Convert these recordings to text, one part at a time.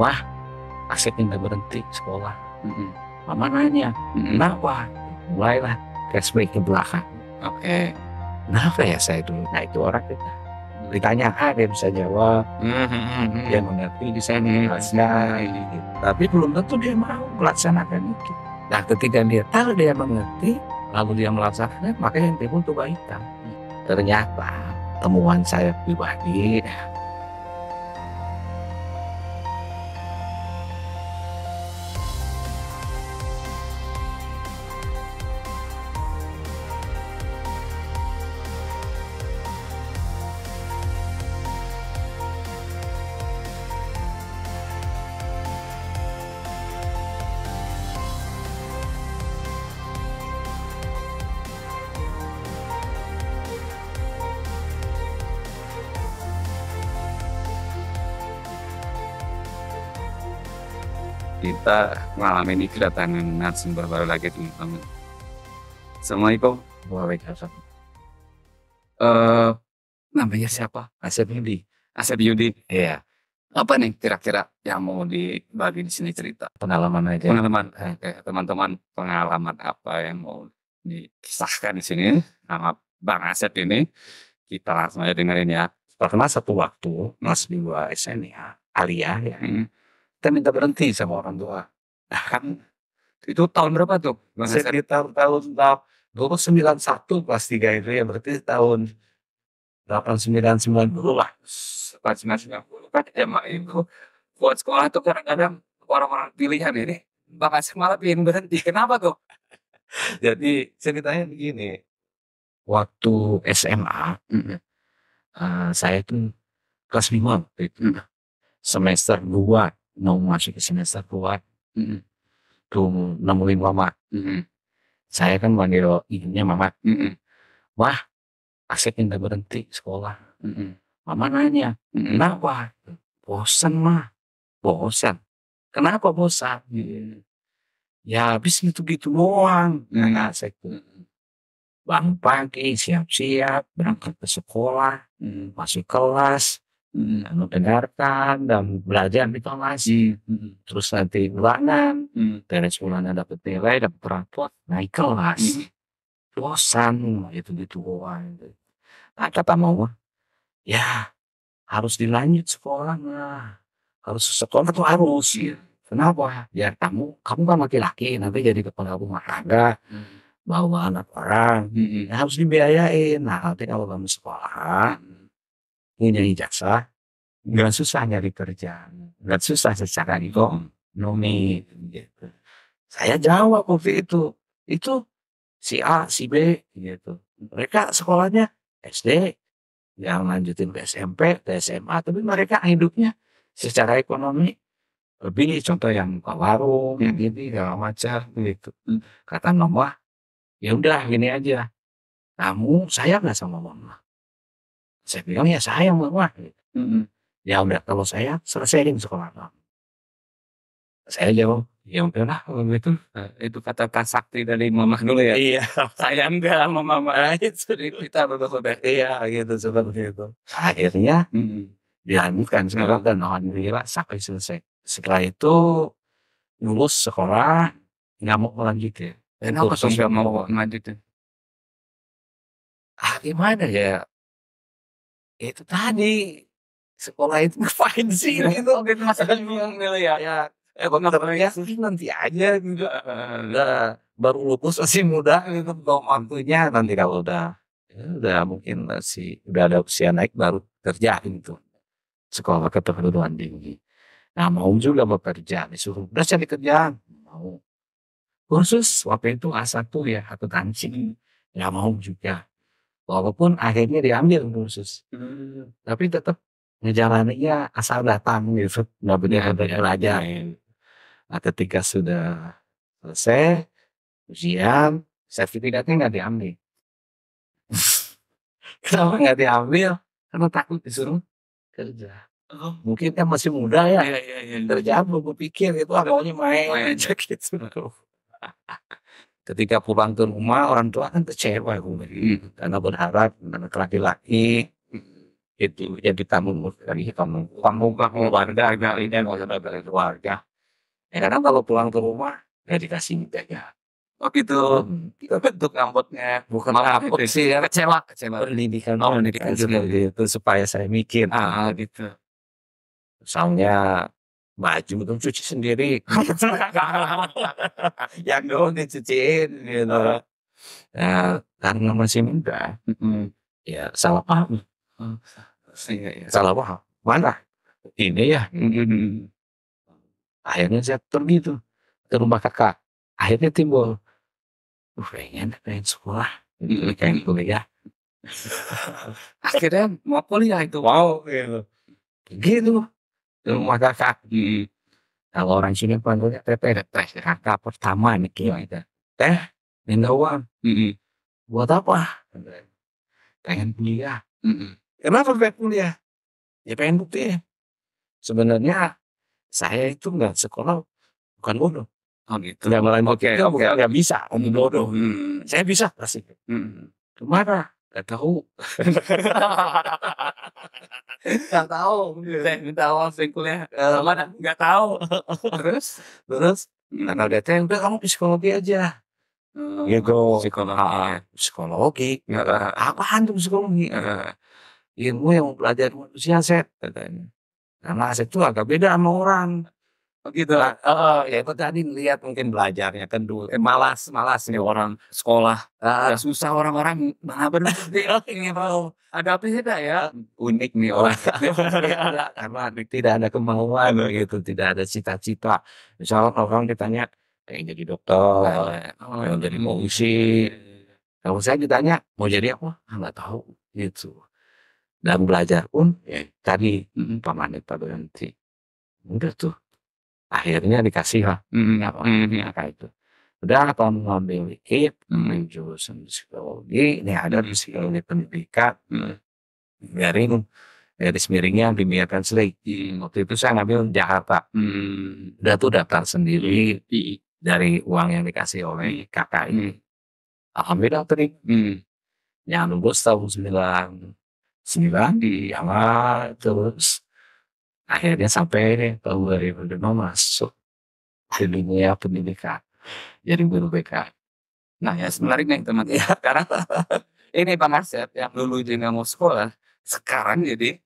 wah asetnya nggak berhenti sekolah mm-hmm. mama nanya mm kenapa mulailah flashback ke belakang oke okay. kenapa ya saya dulu nah itu orang kita ditanya A ah, dia bisa jawab mm-hmm. dia mengerti di sana mm-hmm. tapi belum tentu dia mau melaksanakan itu nah ketika dia tahu dia mengerti lalu dia melaksanakan makanya yang timbul tuh hitam mm. ternyata temuan saya pribadi kita ngalamin ini kedatangan narasumber baru lagi teman-teman. Assalamualaikum. Waalaikumsalam. Uh, namanya siapa? Asep Yudi. Asep Yudi. Iya. Apa nih kira-kira yang mau dibagi di sini cerita? Pengalaman aja. Pengalaman. Eh. Oke, teman-teman pengalaman apa yang mau dikisahkan di sini sama Bang Asep ini? Kita langsung aja dengerin ya. Pernah satu waktu, Mas di SMA, Alia, ya, hmm kita minta berhenti sama orang tua. Nah, kan itu tahun berapa tuh? Masih di tahun, tahun dua sembilan satu kelas tiga itu ya berarti tahun delapan sembilan sembilan puluh lah. sembilan puluh kan SMA itu buat sekolah tuh kadang-kadang orang-orang pilihan ini bahkan malah pengen berhenti. Kenapa tuh? Jadi ceritanya begini. Waktu SMA, uh, eh, saya tuh kelas lima itu. Semester dua mau masuk ke semester dua mm. tuh nemuin mama mm. saya kan manggil ibunya mama mm. wah asep tidak berhenti sekolah mm. mama nanya mm. kenapa bosan mah bosan kenapa bosan mm. ya habis itu gitu doang mm. nah, aset, mm nah, bangun pagi siap-siap berangkat ke sekolah hmm. masuk kelas hmm. dengarkan dan belajar diplomasi hmm. terus nanti bulanan hmm. dari bulanan dapat nilai dapat rapot naik kelas hmm. bosan itu gitu nah kata mama ya harus dilanjut sekolah nah harus sekolah tuh harus ya. kenapa biar ya, kamu kamu kan laki-laki nanti jadi kepala rumah tangga hmm. bawa anak orang hmm. Ya, harus dibiayain nah nanti kalau kamu sekolah hmm punya ijazah, nggak susah nyari kerja, nggak susah secara ekonomi. Gitu. Saya jawab waktu itu, itu si A, si B gitu. Mereka sekolahnya SD, yang lanjutin ke SMP, ke SMA, tapi mereka hidupnya secara ekonomi lebih contoh yang buka warung, yang hmm. gini, yang macam gitu. Kata mama, ya udah gini aja. Kamu saya nggak sama mama saya bilang ya saya yang wah Mm-hmm. ya udah kalau saya selesai di sekolah saya jawab ya udahlah kalau itu eh, itu kata Pak Sakti dari mama dulu ya iya saya enggak sama mama itu kita berdua betul iya gitu seperti itu akhirnya mm-hmm. dilanjutkan sekarang dan alhamdulillah sampai selesai setelah itu lulus sekolah nggak mau lanjut ya kenapa sih nggak mau lanjut ya ah gimana ya itu tadi sekolah itu ngapain sih gitu waktu itu masa kan bingung nilai gitu ya ya eh banget ya nanti aja gitu udah baru lulus masih muda gitu belum waktunya nanti kalau udah ya udah mungkin masih udah ada usia naik baru kerja gitu sekolah keterlaluan tinggi nah mau juga mau bekerja disuruh udah cari kerja mau khusus waktu itu a tuh ya atau tansi nggak mau juga walaupun akhirnya diambil khusus, hmm. tapi tetap ngejalaninya asal datang gitu nggak punya ada iya, raja nah ketika sudah selesai ujian sertifikatnya nggak diambil kenapa nggak diambil karena takut disuruh kerja Oh. Mungkin kan masih muda ya. Iya, iya, iya. Terjatuh gue pikir itu awalnya main aja gitu. ketika pulang ke rumah orang tua kan kecewa hmm. karena berharap anak laki-laki hmm. itu jadi tamu dari kamu kamu oh. kamu warga ini dan mau dari keluarga ya karena kalau pulang ke rumah ya dikasih ya Oh gitu. Hmm. bentuk rambutnya. Bukan maaf sih ya. Kecewa. Kecewa. Pendidikan. Oh pendidikan juga gitu. Supaya saya mikir. Ah, ah gitu. Misalnya maju untuk cuci sendiri yang dong dicuciin gitu ya karena masih muda mm-hmm. ya salah paham oh, iya, iya, salah paham mana ini ya akhirnya saya pergi tuh ke rumah kakak akhirnya timbul uh, pengen pengen sekolah mm pengen kuliah akhirnya mau kuliah itu wow gitu gitu maka kaki. Kalau orang sini panggilnya TP, prasangka pertama nih itu. Iya. Teh, minta uang. Buat apa? Pengen kuliah. Kenapa pengen kuliah? Ya pengen bukti. Sebenarnya saya itu nggak sekolah bukan bodoh. Oh gitu. Nggak mulai mau okay. nggak bisa. Om bodoh. Saya bisa pasti. Hmm. Kemana? Gak tahu. Gak tahu. Saya iya. minta uang saya kuliah mana? Gak tahu. terus, terus, karena udah tanya, udah kamu psikologi aja. Ya go hmm. psikologi, ah, ah. psikologi. apa-apa, psikologi? Ah, ilmu yang mempelajari manusia set katanya. Karena aset itu agak beda sama orang. Oh, gitu nah, uh, ya itu tadi lihat mungkin belajarnya kendul eh, malas malas nih orang sekolah uh, ya, susah orang-orang malah benar iya. ini mau ada apa sih ya ah, unik nih oh. orang iya, karena tidak ada kemauan gitu tidak ada cita-cita misal orang ditanya pengen eh, jadi dokter pengen nah, oh, jadi iya. musisi kalau saya ditanya mau jadi apa ah, nggak tahu gitu dan belajar pun ya, tadi mm -hmm. pamanit pak Yanti udah tuh akhirnya dikasih lah mm -hmm. apa itu udah tahun ngambil dikit mm. jurusan psikologi ini ada di mm-hmm. psikologi pendidikan mm. Mm-hmm. garing garis miringnya bimbingan konseling mm. waktu itu saya ngambil Jakarta mm. udah tuh daftar sendiri mm. dari uang yang dikasih oleh kakak ini mm. alhamdulillah tadi mm. yang nunggu tahun sembilan sembilan di awal terus akhirnya sampai tahun 2005 masuk ke dunia pendidikan jadi guru BK nah ya sebenarnya nih teman ya karena ini Pak Marcet ya, yang dulu jadi mau sekolah sekarang jadi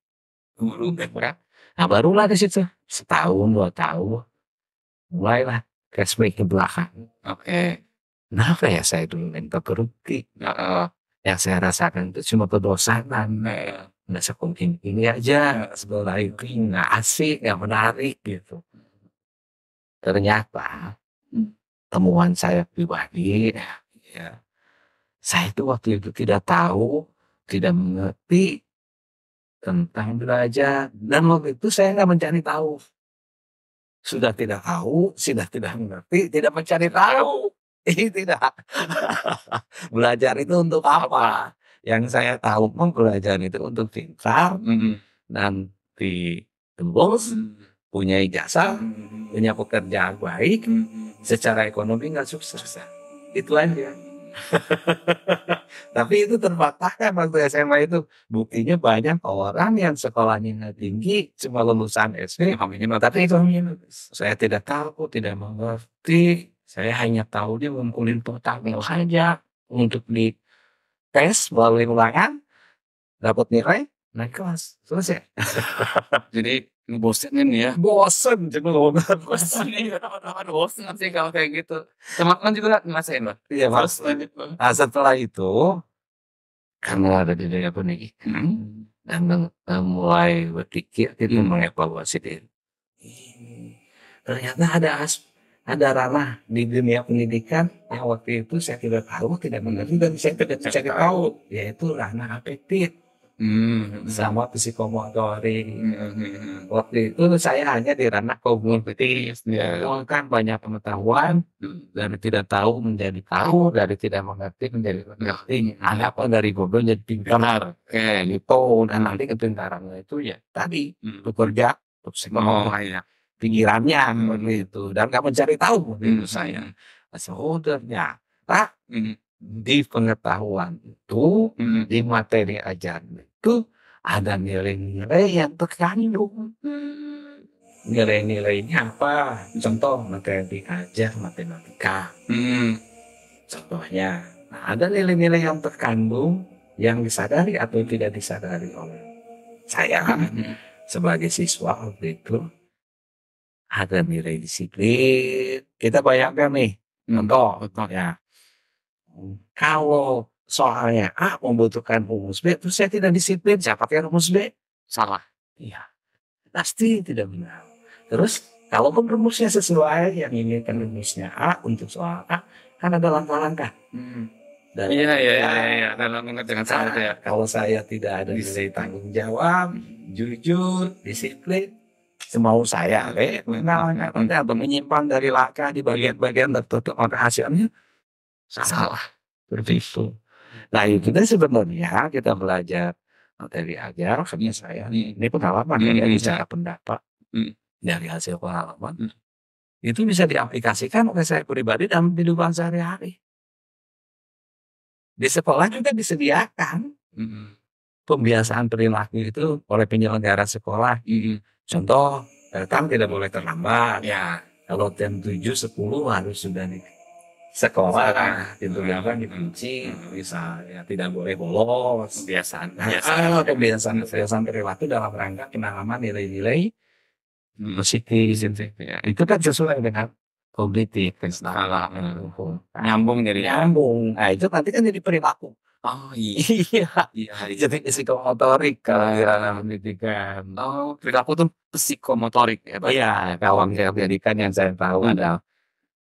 guru BK nah barulah di situ setahun dua tahun mulailah flashback ke belakang oke okay. kenapa ya saya dulu minta berhenti uh, yang saya rasakan itu cuma kedosanan uh nggak komik ini aja sebelah itu nggak asik nggak menarik gitu ternyata hmm. temuan saya pribadi ya saya itu waktu itu tidak tahu tidak mengerti tentang belajar dan waktu itu saya nggak mencari tahu sudah tidak tahu sudah tidak mengerti tidak mencari tahu ini tidak belajar itu untuk apa yang saya tahu mempelajari itu untuk pintar mm-hmm. nanti tembus mm-hmm. punya ijazah mm-hmm. punya pekerjaan baik mm-hmm. secara ekonomi nggak sukses itu aja tapi itu terpatahkan waktu SMA itu buktinya banyak orang yang sekolahnya nggak tinggi cuma lulusan SD tapi itu saya tidak tahu tidak mengerti saya hanya tahu dia ngumpulin portfolio saja untuk di tes melalui ulangan dapat nilai naik kelas selesai jadi ini ya bosen jadi bosen teman-teman iya. bosen sih kalau kayak gitu teman-teman juga nggak ngerasain lah iya mas nah setelah itu karena ada di daya nih hmm. dan eh, mulai berpikir itu hmm. mengevaluasi diri ternyata ada aspek ada ranah di dunia pendidikan yang waktu itu saya tidak tahu, tidak mengerti dan saya tidak bisa tahu, yaitu ranah apetit, Hmm. sama psikomotorik. Hmm. hmm, hmm. Waktu itu saya hanya di ranah kognitif, yeah. Ya. kan banyak pengetahuan dari tidak tahu menjadi tahu, dari tidak mengerti menjadi mengerti. Ada ya. nah, apa dari bodoh jadi pintar. Eh, ya. itu dan nah, nanti kepintarannya itu ya tadi hmm. bekerja untuk psikomotori. Oh, iya pikirannya hmm. begitu dan nggak mencari tahu begitu hmm. saya nah, saudaranya tak hmm. di pengetahuan itu hmm. di materi ajaran itu ada nilai-nilai yang terkandung hmm. nilai-nilainya apa contoh materi ajar matematika hmm. contohnya nah, ada nilai-nilai yang terkandung yang disadari atau tidak disadari oleh saya hmm. sebagai siswa waktu itu ada nilai disiplin. Kita bayangkan nih, hmm. contoh, hmm. contoh ya. Kalau soalnya A membutuhkan rumus B, terus saya tidak disiplin, saya pakai rumus B, salah. Iya, pasti tidak benar. Terus, kalaupun rumusnya sesuai yang inginkan rumusnya A untuk soal A, kan ada langkah-langkah. Hmm. Dan iya, iya, iya, iya, dalam mengerjakan salah ya. Kalau saya tidak ada nilai tanggung jawab, jujur, disiplin, mau saya eh, nanti atau menyimpan dari laka di bagian-bagian tertutup maka hasilnya salah seperti itu nah itu sebenarnya kita belajar dari ajar akhirnya saya ini pengalaman ya, hmm. ini ya bicara pendapat hmm. dari hasil pengalaman hmm. itu bisa diaplikasikan oleh saya pribadi dalam kehidupan sehari-hari di sekolah juga disediakan hmm pembiasaan perilaku itu oleh penyelenggara sekolah. Mm-hmm. Contoh, datang tidak boleh terlambat. Ya. Kalau jam 7, 10 harus sudah di sekolah, Nah, gitu ya kan dikunci, misalnya tidak boleh bolos, kebiasaan, nah, ah, kebiasaan, kebiasaan perilaku dalam rangka pengalaman nilai-nilai positif, ya. itu kan sesuai dengan kognitif, salah, nyambung jadi nyambung. Nah itu nanti kan jadi perilaku. Oh iya. iya, iya, iya. jadi psikomotorik kalau di dalam pendidikan. Oh, perilaku tuh psikomotorik ya, Pak. Iya, kawan saya pendidikan yang saya tahu hmm. ada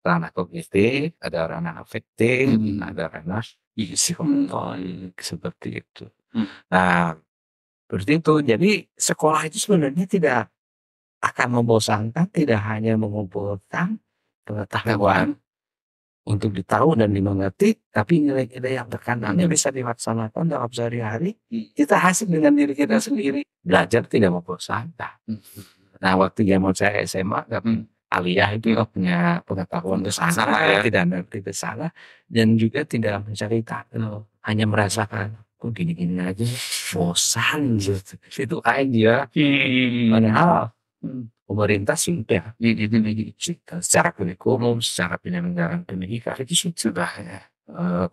ranah kognitif, ada ranah afektif, hmm. ada ranah iya psikomotorik hmm. seperti itu. Hmm. Nah, berarti itu. Jadi sekolah itu sebenarnya tidak akan membosankan, tidak hanya mengumpulkan pengetahuan, untuk ditahu dan dimengerti, tapi nilai-nilai yang terkandangnya hmm. bisa dilaksanakan dalam sehari-hari. Kita hasil dengan diri kita sendiri. Belajar tidak mau membosankan. Hmm. Nah, waktu dia mau saya SMA, tapi hmm. aliyah itu ya punya pengetahuan ke sana, ya. tidak mengerti ke dan juga tidak mencari tahu, hanya merasakan kok gini-gini aja bosan gitu. Itu aja. Hmm pemerintah sudah secara kurikulum, secara penyelenggaraan pendidikan itu kan sudah eh, ya.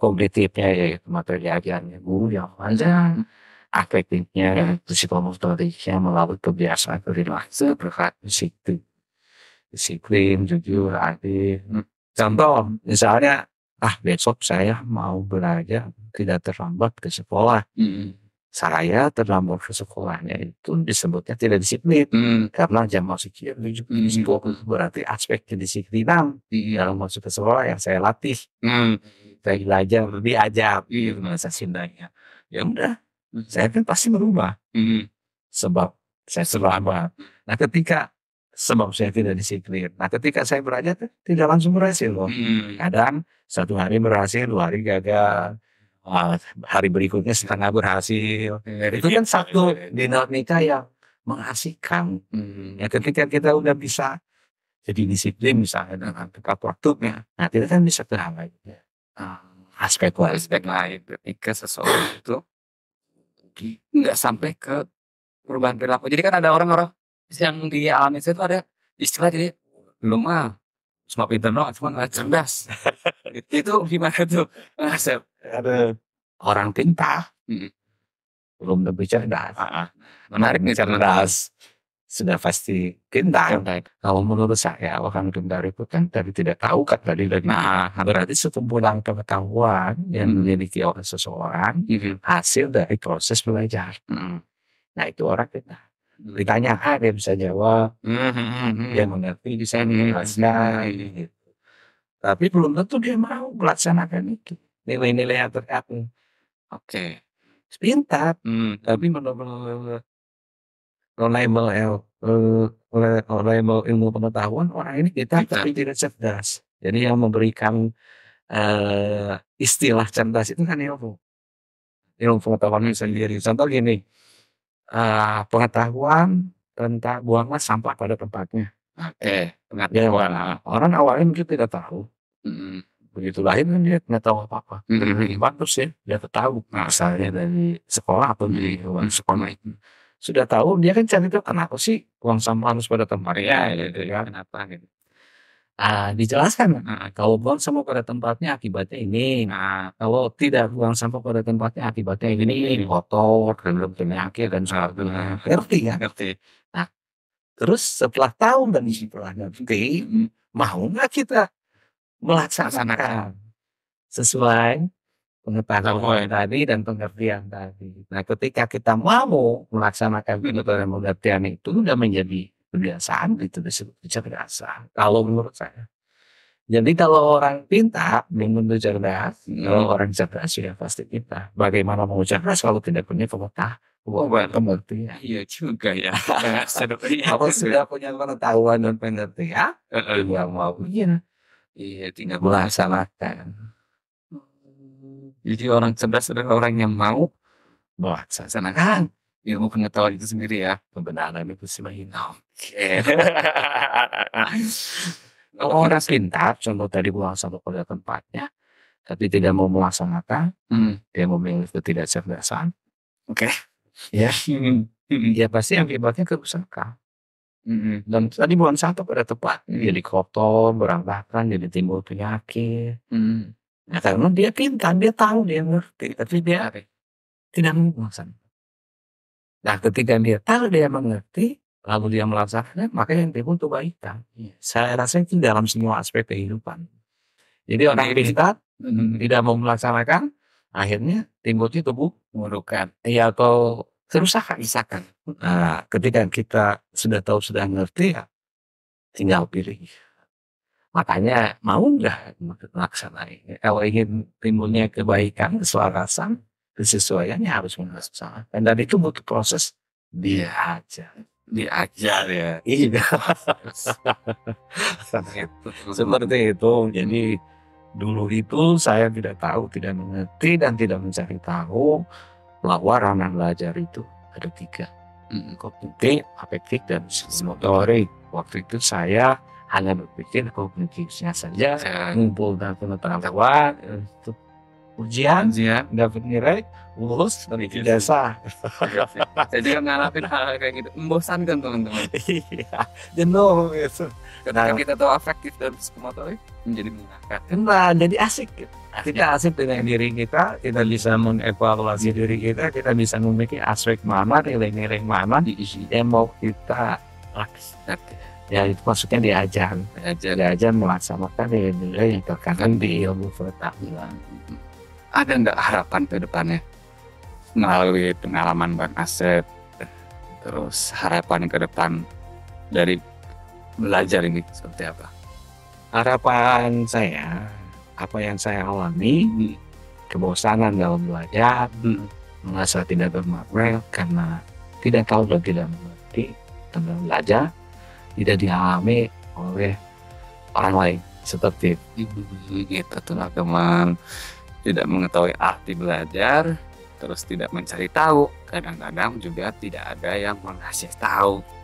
kognitifnya yaitu materi ajarannya guru yang panjang, afektifnya, psikomotoriknya melalui kebiasaan perilaku berkat disiplin, disiplin, jujur, hati. Contoh, misalnya, ah besok saya mau belajar tidak terlambat ke sekolah. Hmm saya terlambat sekolahnya itu disebutnya tidak disiplin hmm. karena jam masuk jam hmm. berarti aspek kedisiplinan hmm. dalam masuk ke sekolah yang saya latih hmm. saya belajar lebih hmm. di bahasa ya udah hmm. saya kan pasti berubah hmm. sebab saya selama. nah ketika sebab saya tidak disiplin. Nah, ketika saya belajar tidak langsung berhasil loh. Hmm. Kadang satu hari berhasil, dua hari gagal. Ah, hari berikutnya setengah berhasil. itu kan satu dinamika yang mengasihkan. Hmm. Ya ketika kita udah bisa jadi disiplin misalnya dengan tepat waktunya, nah kita kan bisa ke hal ya. ah, aspek lain. Aspek lain ketika seseorang itu nggak sampai ke perubahan perilaku. Jadi kan ada orang-orang yang di alami itu ada istilah jadi lu mah semua pinter no, cuma nggak cerdas. itu gimana tuh? Asep. Nah, Ada orang tinta, hmm. belum lebih cerdas. Uh ah, -huh. Ah. Menarik nih cerdas. Sudah pasti tinta. Kalau menurut saya orang pintar itu kan dari tidak tahu kan tadi dari. Nah, berarti sekumpulan pengetahuan yang hmm. dimiliki oleh seseorang hmm. hasil dari proses belajar. Hmm. Nah itu orang tinta ditanya A ah, dia bisa jawab mm dia mengerti di sini gitu. tapi belum tentu dia mau melaksanakan itu nilai-nilai yang terkait oke okay. pintar mm. tapi menurut reliable eh, reliable ilmu pengetahuan orang ini kita tapi tidak cerdas jadi yang memberikan uh, istilah cerdas itu kan ilmu ilmu pengetahuan sendiri contoh gini uh, pengetahuan tentang buanglah sampah pada tempatnya. Eh, pengetahuan. Ya, orang awalnya mungkin tidak tahu. Mm-hmm. Begitu lahir kan dia tidak tahu apa-apa. Mm-hmm. Bagus ya, dia tahu. Nah, misalnya dari sekolah atau di mm sekolah itu. Sudah tahu, dia kan cari tahu kenapa sih buang sampah harus pada tempatnya. Ya, iya, ya. Kenapa gitu. Ah, dijelaskan, nah, kalau buang sampah pada tempatnya akibatnya ini. Nah, kalau tidak buang sampah pada tempatnya akibatnya ini, ini kotor, dan penyakit dan sebagainya. Ah, ngerti ya? Ngerti. Nah, terus setelah tahu dan setelah ngerti, mau nggak kita melaksanakan sesuai pengetahuan tadi dan pengertian tadi. Nah, ketika kita mau melaksanakan pengetahuan dan pengertian itu, sudah menjadi kebiasaan itu disebut kecerdasan kalau menurut saya jadi kalau orang pintar belum cerdas kalau orang cerdas sudah ya pasti pintar bagaimana mau cerdas kalau tidak punya Buat pengertian ya. iya juga ya nah, iya. kalau sudah punya pengetahuan dan pengertian ya, ya mau begini iya. iya tinggal melaksanakan jadi orang cerdas adalah orang yang mau melaksanakan ilmu pengetahuan itu sendiri ya kebenaran itu semakin ya. oke orang pintar contoh tadi buang sama pada tempatnya tapi tidak mau melaksanakan hmm. dia memilih ketidakcerdasan oke okay. ya hmm. ya pasti yang akibatnya kerusakan Mm-hmm. Dan tadi bukan satu pada tempat mm-hmm. jadi kotor, berantakan, jadi timbul penyakit. Mm-hmm. Nah, karena dia pintar, dia tahu, dia ngerti, tapi dia okay. tidak mau melaksanakan. Nah ketika dia tahu dia mengerti, lalu dia melaksanakan, maka yang timbul itu kebaikan. Iya, saya rasa itu dalam semua aspek kehidupan. Jadi orang iya. pintar hmm. tidak mau melaksanakan, akhirnya timbulnya tubuh murukan. Ya atau kerusakan, isakan. Nah, ketika kita sudah tahu sudah ngerti ya, tinggal pilih. Makanya mau nggak melaksanain? Kalau ingin timbulnya kebaikan, keselarasan, kesesuaiannya harus mengasah sangat dan itu butuh proses diajar diajar ya iya seperti itu jadi dulu itu saya tidak tahu tidak mengerti dan tidak mencari tahu bahwa ranah belajar itu ada tiga kognitif afektif dan motorik waktu itu saya hanya berpikir kognitifnya saja mengumpulkan ya. pengetahuan eh, untuk ujian, ujian. dapat nilai, lulus dan itu sah. Jadi kan ngalamin hal kayak gitu, membosankan teman-teman. Iya, jenuh gitu. Ketika nah, kita tahu efektif dan psikomotorik menjadi menyenangkan. Nah, jadi asik. Gitu. Kita asik dengan diri kita, kita bisa mengevaluasi diri kita, kita bisa memiliki aspek mana, nilai-nilai mana yang mau kita laksanakan ya itu maksudnya diajar diajar, melaksanakan nilai-nilai yang terkandung di ilmu pengetahuan ada nggak harapan ke depannya melalui pengalaman Bang Asep terus harapan ke depan dari belajar ini seperti apa? Harapan saya apa yang saya alami hmm. kebosanan dalam belajar hmm. merasa tidak bermakna karena tidak tahu dan tidak mengerti tentang belajar tidak dialami oleh orang lain seperti itu hmm, gitu teman-teman tidak mengetahui arti belajar, terus tidak mencari tahu, kadang-kadang juga tidak ada yang mengasih tahu.